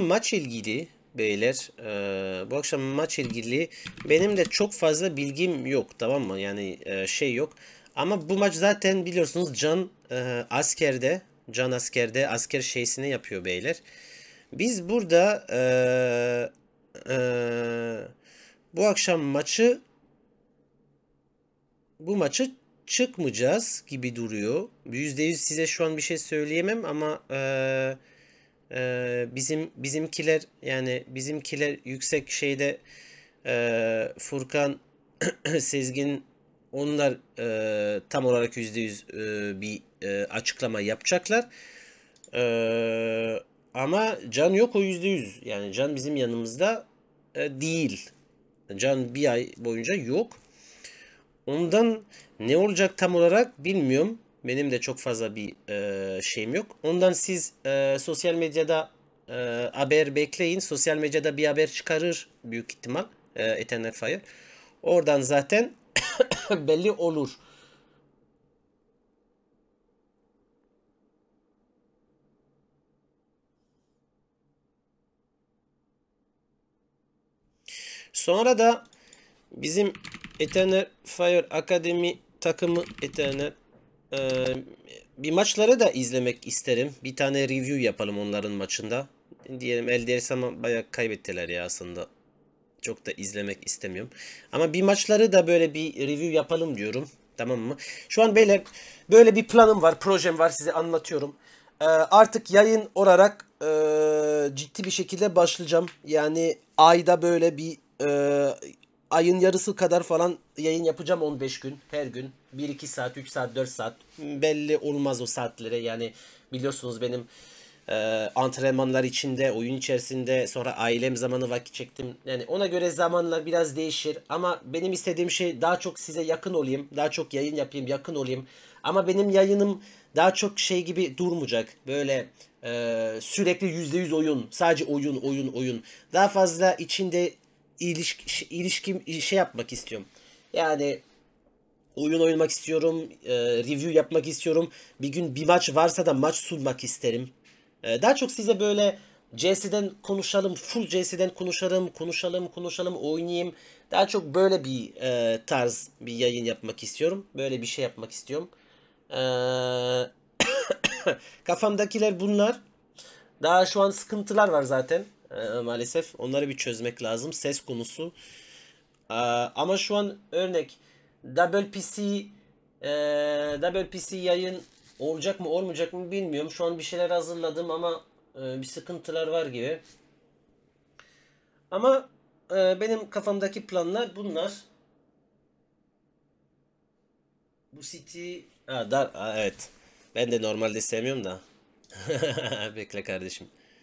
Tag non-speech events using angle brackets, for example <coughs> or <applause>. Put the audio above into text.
maç ilgili beyler e, bu akşam maç ilgili benim de çok fazla bilgim yok tamam mı yani e, şey yok ama bu maç zaten biliyorsunuz can e, askerde can askerde asker şeysini yapıyor beyler biz burada e, e, bu akşam maçı bu maçı çıkmayacağız gibi duruyor %100 size şu an bir şey söyleyemem ama eee e, bizim bizimkiler yani bizimkiler yüksek şeyde e, Furkan <clears throat> Sezgin onlar e, tam olarak yüzde yüz bir e, açıklama yapacaklar. E, ama Can yok o yüzde yüz. Yani Can bizim yanımızda e, değil. Can bir ay boyunca yok. Ondan ne olacak tam olarak bilmiyorum. Benim de çok fazla bir e, şeyim yok. Ondan siz e, sosyal medyada e, haber bekleyin. Sosyal medyada bir haber çıkarır büyük ihtimal e, Ethernet Fire. Oradan zaten <coughs> belli olur. Sonra da bizim Eternal Fire Akademi takımı Eternal ee, bir maçları da izlemek isterim. Bir tane review yapalım onların maçında. Diyelim elde ama bayağı kaybettiler ya aslında. Çok da izlemek istemiyorum. Ama bir maçları da böyle bir review yapalım diyorum. Tamam mı? Şu an böyle böyle bir planım var, projem var size anlatıyorum. Ee, artık yayın olarak e, ciddi bir şekilde başlayacağım. Yani ayda böyle bir e, ayın yarısı kadar falan yayın yapacağım 15 gün her gün. 1-2 saat, 3 saat, 4 saat belli olmaz o saatlere. Yani biliyorsunuz benim e, antrenmanlar içinde, oyun içerisinde sonra ailem zamanı vakit çektim. Yani ona göre zamanlar biraz değişir ama benim istediğim şey daha çok size yakın olayım. Daha çok yayın yapayım, yakın olayım. Ama benim yayınım daha çok şey gibi durmayacak. Böyle e, sürekli %100 oyun, sadece oyun, oyun, oyun. Daha fazla içinde ilişki, ilişkim şey yapmak istiyorum. Yani oyun oynamak istiyorum, e, review yapmak istiyorum. Bir gün bir maç varsa da maç sunmak isterim. E, daha çok size böyle CS'den konuşalım, full CS'den konuşalım, konuşalım, konuşalım, oynayayım. Daha çok böyle bir e, tarz bir yayın yapmak istiyorum. Böyle bir şey yapmak istiyorum. E, <coughs> kafamdakiler bunlar. Daha şu an sıkıntılar var zaten. Ee, maalesef. Onları bir çözmek lazım. Ses konusu. Ee, ama şu an örnek WPC e, WPC yayın olacak mı olmayacak mı bilmiyorum. Şu an bir şeyler hazırladım ama e, bir sıkıntılar var gibi. Ama e, benim kafamdaki planlar bunlar. Bu City ha, dar ha, evet. Ben de normalde sevmiyorum da. <laughs> Bekle kardeşim.